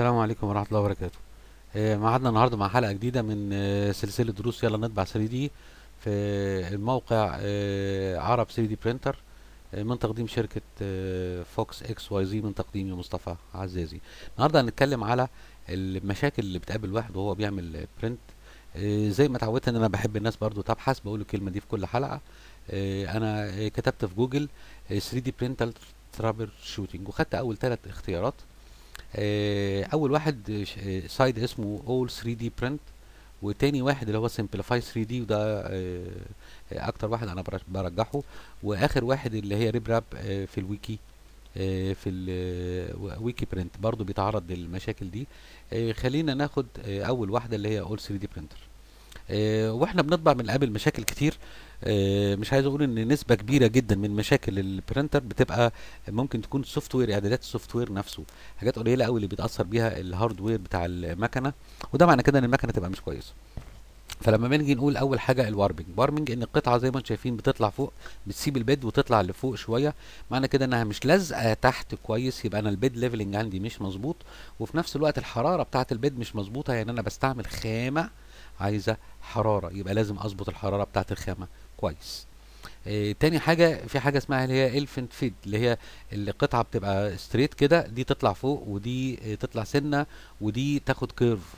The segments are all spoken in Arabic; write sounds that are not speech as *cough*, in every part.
السلام عليكم ورحمه الله وبركاته آه، معادنا النهارده مع حلقه جديده من آه، سلسله دروس يلا نطبع 3 دي في آه، الموقع عرب 3 دي برينتر من تقديم شركه فوكس اكس واي زي من تقديمي مصطفى عزازي النهارده هنتكلم على المشاكل اللي بتقابل واحد وهو بيعمل برنت زي ما اتعودت ان انا بحب الناس برضو تبحث بقول الكلمه دي في كل حلقه انا كتبت في جوجل 3 دي برينتر ترابل شوتنج وخدت اول ثلاث اختيارات آه، اول واحد سايد آه، آه، اسمه اول 3 دي برنت وتاني واحد اللي هو سمبليفاي 3 دي وده اكتر واحد انا برجحه واخر واحد اللي هي ريب راب في الويكي في الويكي برنت برضو بيتعرض للمشاكل دي خلينا ناخد اول واحده اللي هي اول 3 دي برنتر آه، واحنا بنطبع بنقابل مشاكل كتير آه، مش عايز اقول ان نسبه كبيره جدا من مشاكل البرنتر بتبقى ممكن تكون سوفت وير اعدادات السوفت وير نفسه حاجات قليله قوي اللي بيتاثر بيها الهارد وير بتاع المكنه وده معنى كده ان المكنه تبقى مش كويسه فلما بنيجي نقول اول حاجه الوارمنج وارمنج ان القطعه زي ما انتم شايفين بتطلع فوق بتسيب البيد وتطلع لفوق شويه معنى كده انها مش لازقه تحت كويس يبقى انا البيد ليفلنج عندي مش مظبوط وفي نفس الوقت الحراره بتاعه البيد مش مظبوطه يعني انا بستعمل خامه عايزه حراره يبقى لازم اظبط الحراره بتاعه الخامه كويس إيه تاني حاجه في حاجه اسمها اللي هي الفنت فيد اللي هي القطعه بتبقى ستريت كده دي تطلع فوق ودي إيه تطلع سنه ودي تاخد كيرف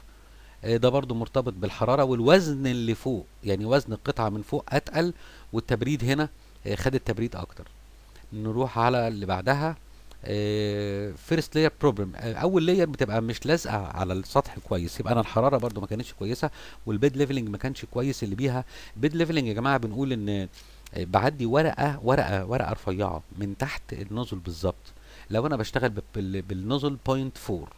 إيه ده برضو مرتبط بالحراره والوزن اللي فوق يعني وزن القطعه من فوق اتقل والتبريد هنا آه، خد التبريد اكتر نروح على اللي بعدها فيرست لاير بروبلم اول لاير بتبقى مش لازقه على السطح كويس يبقى انا الحراره برده ما كانتش كويسه والبيد ليفلنج ما كانش كويس اللي بيها بيد ليفلنج يا جماعه بنقول ان آه، بعدي ورقه ورقه ورقه رفيعه من تحت النزل بالظبط لو انا بشتغل بالنزل 4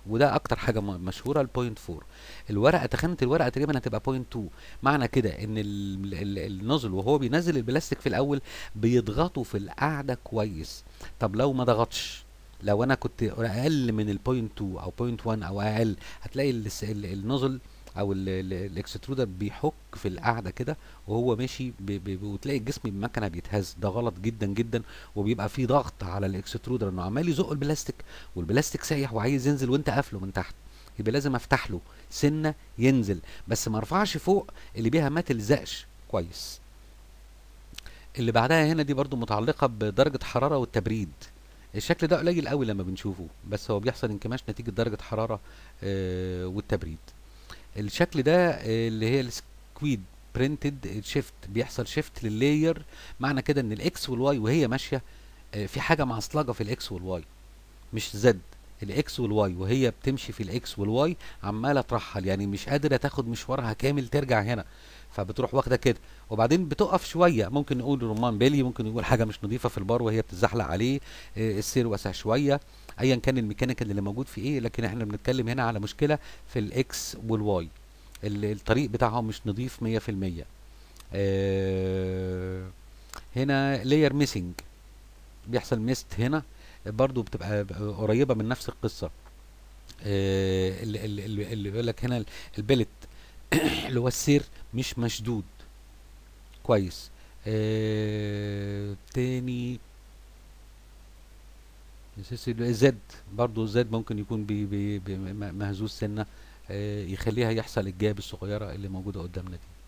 وده اكتر حاجه مشهوره البوينت 4 الورقه تخانه الورقه تقريبا هتبقى 2 معنى كده ان النزل وهو بينزل البلاستيك في الاول بيضغطوا في القعده كويس طب لو ما ضغطش لو انا كنت اقل من البوينت 2 او بوينت 1 او اقل هتلاقي النوزل او الاكسترودر بيحك في القعده كده وهو ماشي وتلاقي الجسم بمكنه بيتهز ده غلط جدا جدا وبيبقى في ضغط على الاكسترودر انه عمال يزق البلاستيك والبلاستيك سايح وعايز ينزل وانت قافله من تحت يبقى لازم افتح له سنه ينزل بس ما ارفعش فوق اللي بيها ما تلزقش كويس اللي بعدها هنا دي برضو متعلقه بدرجه حراره والتبريد الشكل ده قليل قوي لما بنشوفه بس هو بيحصل انكماش نتيجه درجه حراره آه والتبريد الشكل ده آه اللي هي السكويد برينتد شيفت بيحصل شيفت لللاير معنى كده ان الاكس والواي وهي ماشيه آه في حاجه معصلجه في الاكس والواي مش زد الاكس والواي وهي بتمشي في الاكس والواي عماله ترحل يعني مش قادره تاخد مشوارها كامل ترجع هنا فبتروح واخده كده وبعدين بتقف شويه ممكن نقول رمان بيلي ممكن نقول حاجه مش نظيفه في البار وهي بتتزحلق عليه آه، السير واسع شويه ايا كان الميكانيك اللي موجود في ايه لكن احنا بنتكلم هنا على مشكله في الاكس والواي الطريق بتاعهم مش نظيف 100% آه هنا لاير ميسنج بيحصل ميست هنا برضو بتبقى قريبه من نفس القصه اللي, آه، اللي, اللي بيقول لك هنا البلت *clears throat* اللي هو السير مش مشدود كويس آه، تاني زد برضو زد ممكن يكون بي بي مهزوز سنه آه، يخليها يحصل الجاب الصغيره اللي موجوده قدامنا دي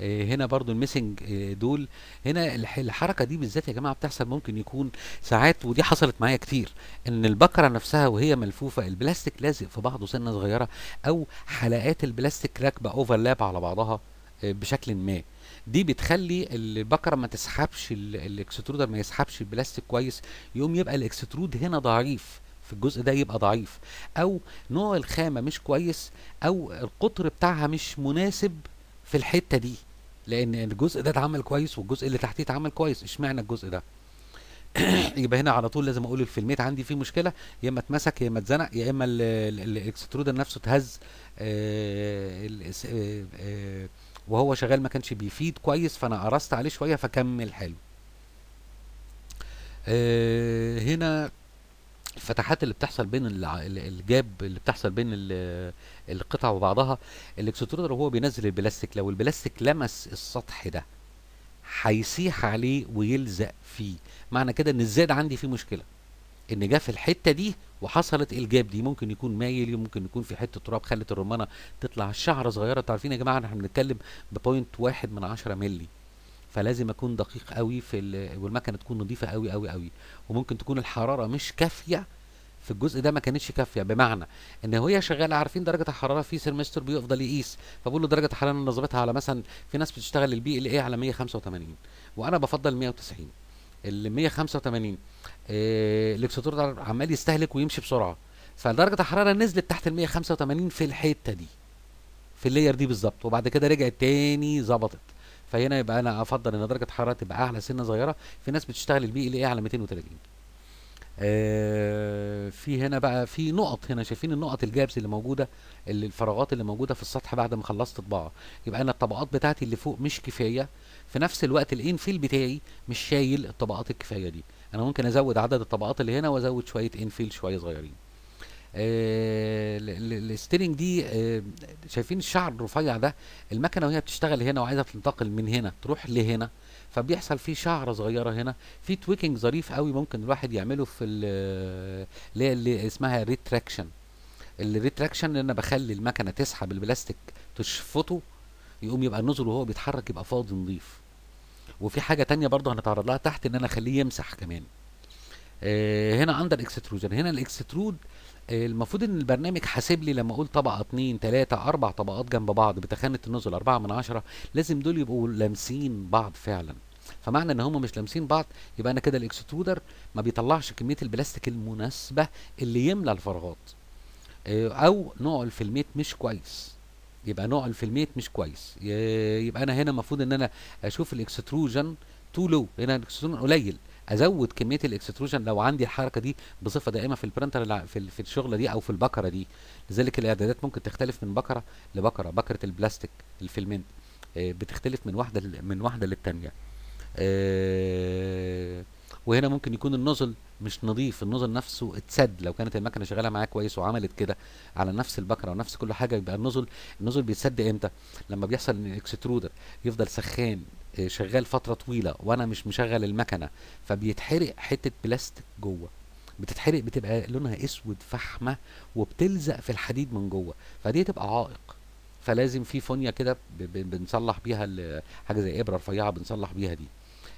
آه، هنا برضو الميسنج آه، دول هنا الحركه دي بالذات يا جماعه بتحصل ممكن يكون ساعات ودي حصلت معايا كتير ان البكره نفسها وهي ملفوفه البلاستيك لازق في بعضه سنه صغيره او حلقات البلاستيك راكبه اوفرلاب على بعضها آه، بشكل ما دي بتخلي البكره ما تسحبش الاكسترودر ما يسحبش البلاستيك كويس يقوم يبقى الاكسترود هنا ضعيف في الجزء ده يبقى ضعيف او نوع الخامه مش كويس او القطر بتاعها مش مناسب في الحته دي لان الجزء ده اتعمل كويس والجزء اللي تحتيه اتعمل كويس اشمعنى الجزء ده *clears throat* يبقى هنا على طول لازم اقول الفيلميت عندي فيه مشكله يا اما اتمسك يا اما اتزنق يا اما الاكسترودر نفسه اتهز آه، آه، آه، وهو شغال ما كانش بيفيد كويس فانا قرصت عليه شويه فكمل حلو هنا الفتحات اللي بتحصل بين الجاب اللي بتحصل بين القطع وبعضها الاكسترودر وهو بينزل البلاستيك لو البلاستيك لمس السطح ده هيسيح عليه ويلزق فيه معنى كده ان الزاد عندي فيه مشكله ان جه في الحته دي وحصلت الجاب دي ممكن يكون مايل ممكن يكون في حته تراب خلت الرمانه تطلع شعره صغيره تعرفين يا جماعه احنا بنتكلم بوينت واحد من 10 مللي فلازم اكون دقيق قوي في والمكنه تكون نظيفه قوي قوي قوي وممكن تكون الحراره مش كافيه في الجزء ده ما كانتش كافيه بمعنى ان هي شغاله عارفين درجه الحراره في سيرمستر بيفضل يقيس فبقول له درجه الحراره انا ظابطها على مثلا في ناس بتشتغل البي ال اي على 185 وانا بفضل 190 ال 185 آه الاكسيتور عمال يستهلك ويمشي بسرعه فدرجه الحراره نزلت تحت ال 185 في الحته دي في اللاير دي بالظبط وبعد كده رجعت تاني ظبطت فهنا يبقى انا افضل ان درجه الحراره تبقى اعلى سنه صغيره في ناس بتشتغل البي ال اي على 230 آه في هنا بقى في نقط هنا شايفين النقط الجابس اللي موجوده اللي الفراغات اللي موجوده في السطح بعد ما خلصت طباعه يبقى انا الطبقات بتاعتي اللي فوق مش كفايه في نفس الوقت الانفيل بتاعي مش شايل الطبقات الكفايه دي انا ممكن ازود عدد الطبقات اللي هنا وازود شويه انفيل شويه صغيرين الستيرنج آه، دي آه، شايفين الشعر الرفيع ده المكنه وهي بتشتغل هنا وعايزه تنتقل من هنا تروح لهنا فبيحصل فيه شعره صغيره هنا في تويكنج ظريف قوي ممكن الواحد يعمله في اللي, اللي اسمها ريتراكشن الريتراكشن ان انا بخلي المكنه تسحب البلاستيك تشفطه يقوم يبقى النزل وهو بيتحرك يبقى فاضي نظيف وفي حاجه تانية برضه هنتعرض لها تحت ان انا اخليه يمسح كمان آه، هنا اندر اكستروجن هنا الاكسترود آه، المفروض ان البرنامج حاسب لي لما اقول طبقه 2 3 4 طبقات جنب بعض بتخانه النزل 4 من 10 لازم دول يبقوا لامسين بعض فعلا فمعنى ان هم مش لامسين بعض يبقى انا كده الاكسترودر ما بيطلعش كميه البلاستيك المناسبه اللي يملى الفراغات آه، او نوع الفيلميت مش كويس يبقى نوع الفيلميت مش كويس يبقى انا هنا المفروض ان انا اشوف الاكستروجن تو لو هنا الاكستروجن قليل ازود كميه الاكستروجن لو عندي الحركه دي بصفه دائمه في البرنتر في في الشغله دي او في البكره دي لذلك الاعدادات ممكن تختلف من بكره لبكره بكره البلاستيك الفيلمنت آه، بتختلف من واحده من واحده للثانيه آه، وهنا ممكن يكون النزل مش نظيف النزل نفسه اتسد لو كانت المكنه شغاله معاه كويس وعملت كده على نفس البكره ونفس كل حاجه يبقى النزل النزل بيتسد امتى لما بيحصل ان الاكسترودر يفضل سخان آه، شغال فتره طويله وانا مش مشغل المكنه فبيتحرق حته بلاستيك جوه بتتحرق بتبقى لونها اسود فحمه وبتلزق في الحديد من جوه فدي تبقى عائق فلازم في فونيا كده بنصلح بيها حاجه زي ابره رفيعه بنصلح بيها دي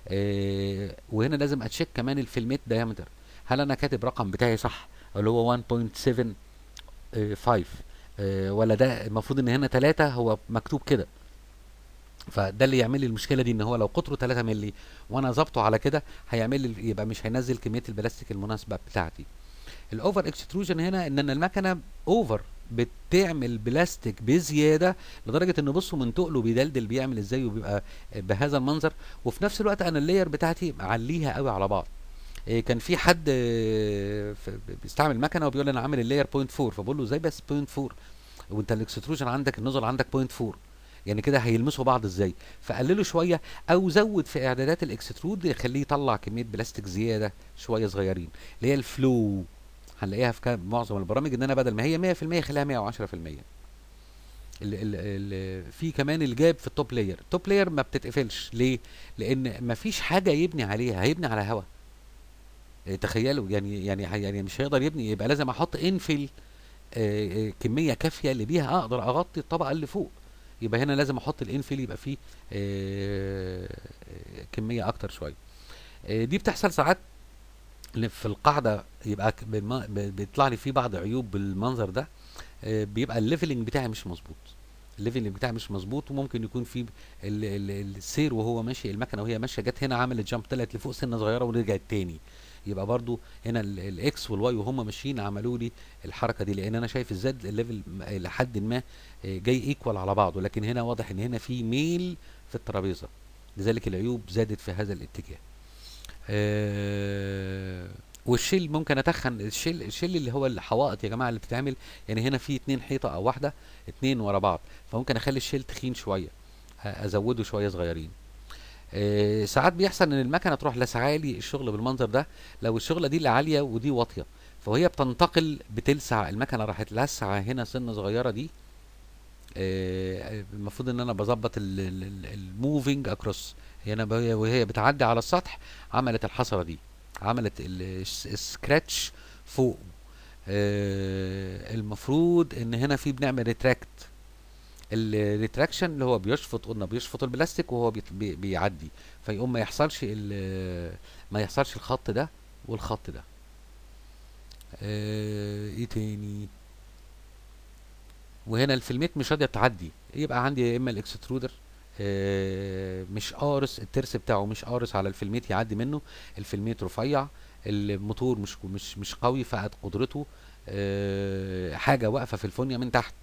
آه، وهنا لازم اتشيك كمان الفيلميت دايمتر هل انا كاتب رقم بتاعي صح اللي هو 1.75 آه، ولا ده المفروض ان هنا 3 هو مكتوب كده فده اللي يعمل لي المشكله دي ان هو لو قطره 3 مللي وانا ظبطه على كده هيعمل لي يبقى مش هينزل كميه البلاستيك المناسبه بتاعتي الاوفر اكستروجن هنا ان انا المكنه اوفر بتعمل بلاستيك بزياده لدرجه ان بصوا من تقله بيدلدل بيعمل ازاي وبيبقى بهذا المنظر وفي نفس الوقت انا اللاير بتاعتي معليها قوي على بعض إيه، كان في حد بيستعمل مكنه وبيقول انا عامل اللاير بوينت 4 فبقول له ازاي بس بوينت 4 وانت الاكستروجن عندك النزل عندك بوينت 4 يعني كده هيلمسوا بعض ازاي فقللوا شويه او زود في اعدادات الاكسترود يخليه يطلع كميه بلاستيك زياده شويه صغيرين اللي هي الفلو هنلاقيها في معظم البرامج ان انا بدل ما هي 100% خليها 110% اللي في كمان الجاب في التوب لاير التوب لاير ما بتتقفلش ليه لان ما فيش حاجه يبني عليها هيبني على هوا آه، تخيلوا يعني يعني يعني مش هيقدر يبني يبقى لازم احط انفل آه، آه، كميه كافيه اللي بيها اقدر اغطي الطبقه اللي فوق يبقى هنا لازم احط الانفيل يبقى فيه آه، آه، كميه اكتر شويه آه، دي بتحصل ساعات في القاعده يبقى بيطلع لي فيه بعض عيوب بالمنظر ده بيبقى الليفلنج بتاعي مش مظبوط الليفلنج بتاعي مش مظبوط وممكن يكون في السير وهو ماشي المكنه وهي ماشيه جت هنا عملت جامب طلعت لفوق سنه صغيره ورجعت تاني يبقى برضو هنا الاكس والواي وهم ماشيين عملوا لي الحركه دي لان انا شايف الزد الليفل لحد ما آه، جاي ايكوال على بعضه لكن هنا واضح ان هنا في ميل في الترابيزه لذلك العيوب زادت في هذا الاتجاه أه والشيل ممكن اتخن الشيل الشيل اللي هو الحوائط يا جماعه اللي بتتعمل يعني هنا في اتنين حيطه او واحده اتنين ورا بعض فممكن اخلي الشيل تخين شويه ازوده شويه صغيرين آه، ساعات بيحصل ان المكنه تروح لسعالي عالي الشغل بالمنظر ده لو الشغله دي اللي عاليه ودي واطيه فهي بتنتقل بتلسع المكنه راحت لسعه هنا سنه صغيره دي آه، المفروض ان انا بظبط الموفينج اكروس هنا وهي بتعدي على السطح عملت الحصره دي عملت السكراتش فوق آه، المفروض ان هنا في بنعمل ريتراكت الريتراكشن اللي هو بيشفط قلنا بيشفط البلاستيك وهو بي بيعدي فيقوم ما يحصلش ما يحصلش الخط ده والخط ده آه، ايه تاني وهنا الفيلمات مش راضيه تعدي يبقى عندي يا اما الاكسترودر آه مش قارص الترس بتاعه مش قارص على الفيلميت يعدي منه الفيلميت رفيع الموتور مش مش مش قوي فقد قدرته آه حاجه واقفه في الفونيا من تحت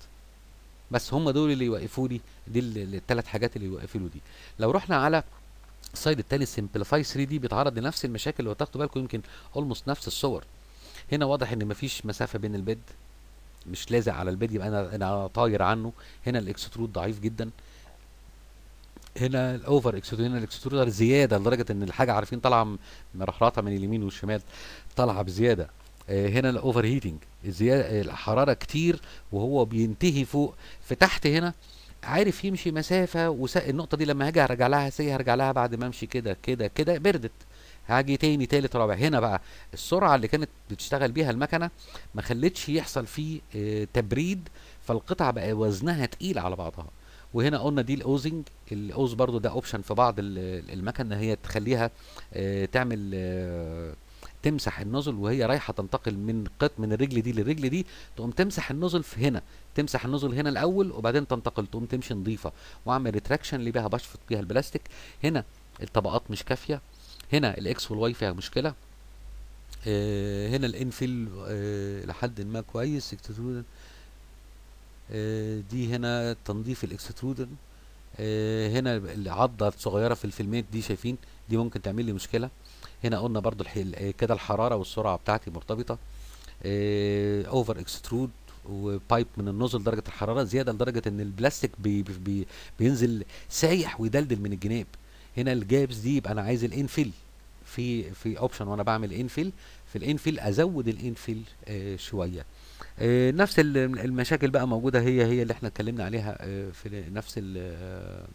بس هم دول اللي يوقفوا لي دي الثلاث حاجات اللي يوقفوا دي لو رحنا على السايد الثاني سمبليفاي 3 دي بيتعرض لنفس المشاكل لو تاخدوا بالكم يمكن اولموست نفس الصور هنا واضح ان مفيش مسافه بين البيد مش لازق على البيد يبقى انا انا طاير عنه هنا الاكسترود ضعيف جدا هنا الاوفر اكسترود هنا الاكسترودر زياده لدرجه ان الحاجه عارفين طالعه مرحراطه من اليمين والشمال طالعه بزياده آه، هنا الاوفر هيتنج الزياده آه، الحراره كتير وهو بينتهي فوق فتحت هنا عارف يمشي مسافه وس... النقطه دي لما هاجي هرجع لها سي هرجع لها بعد ما امشي كده كده كده بردت هاجي تاني تالت رابع هنا بقى السرعه اللي كانت بتشتغل بيها المكنه ما خلتش يحصل فيه آه، تبريد فالقطع بقى وزنها تقيل على بعضها وهنا قلنا دي الاوزنج الاوز برضو ده اوبشن في بعض المكن ان هي تخليها تعمل تمسح النزل وهي رايحه تنتقل من قط من الرجل دي للرجل دي تقوم تمسح النزل في هنا تمسح النزل هنا الاول وبعدين تنتقل تقوم تمشي نظيفه واعمل ريتراكشن اللي بيها بشفط بيها البلاستيك هنا الطبقات مش كافيه هنا الاكس والواي فيها مشكله آه هنا الانفيل آه لحد ما كويس اكستروجن آه دي هنا تنظيف آه هنا العضه الصغيره في الفيلمات دي شايفين دي ممكن تعمل لي مشكله هنا قلنا برضو آه، كده الحرارة والسرعة بتاعتي مرتبطة اوفر اكسترود وبايب من النوزل درجه الحراره زياده لدرجه ان البلاستيك بي بي بينزل سايح ويدلدل من الجناب هنا الجابس دي يبقى انا عايز الانفيل في في اوبشن وانا بعمل انفيل في الانفيل ازود الانفيل آه شويه آه نفس المشاكل بقى موجوده هي هي اللي احنا اتكلمنا عليها آه في نفس آه،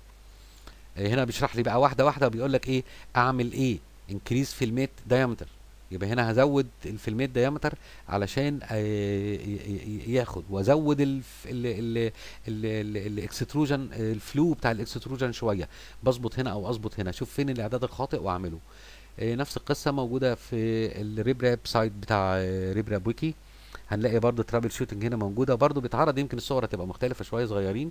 آه، هنا بيشرح لي بقى واحده واحده وبيقول لك ايه اعمل ايه انكريز في الميت دايمتر يبقى هنا هزود الفيلميت دايمتر علشان آه، ياخد وازود الاكستروجن الفلو بتاع الاكستروجن شويه بظبط هنا او اظبط هنا شوف فين الاعداد الخاطئ واعمله آه، نفس القصه موجوده في الريبراب سايت بتاع آه، ريبراب ويكي هنلاقي برضو ترابل شوتنج هنا موجوده برضو بيتعرض يمكن الصوره تبقى مختلفه شويه صغيرين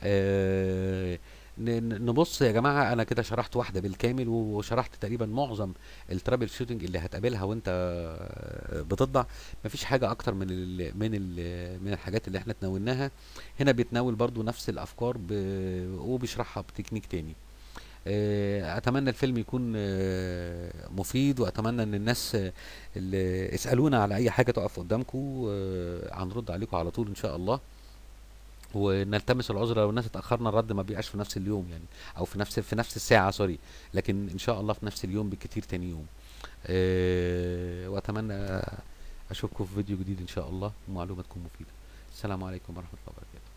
آه نبص يا جماعه انا كده شرحت واحده بالكامل وشرحت تقريبا معظم الترابل شوتنج اللي هتقابلها وانت آه، بتطبع مفيش حاجه اكتر من الـ من الـ من الحاجات اللي احنا تناولناها هنا بيتناول برضو نفس الافكار وبيشرحها بتكنيك تاني آه، اتمنى الفيلم يكون آه، مفيد واتمنى ان الناس اللي اسالونا على اي حاجه تقف قدامكم هنرد عليكم على طول ان شاء الله ونلتمس العذر لو الناس اتاخرنا الرد ما بيبقاش في نفس اليوم يعني او في نفس في نفس الساعه سوري لكن ان شاء الله في نفس اليوم بالكتير تاني يوم أه واتمنى اشوفكم في فيديو جديد ان شاء الله ومعلومه تكون مفيده السلام عليكم ورحمه الله وبركاته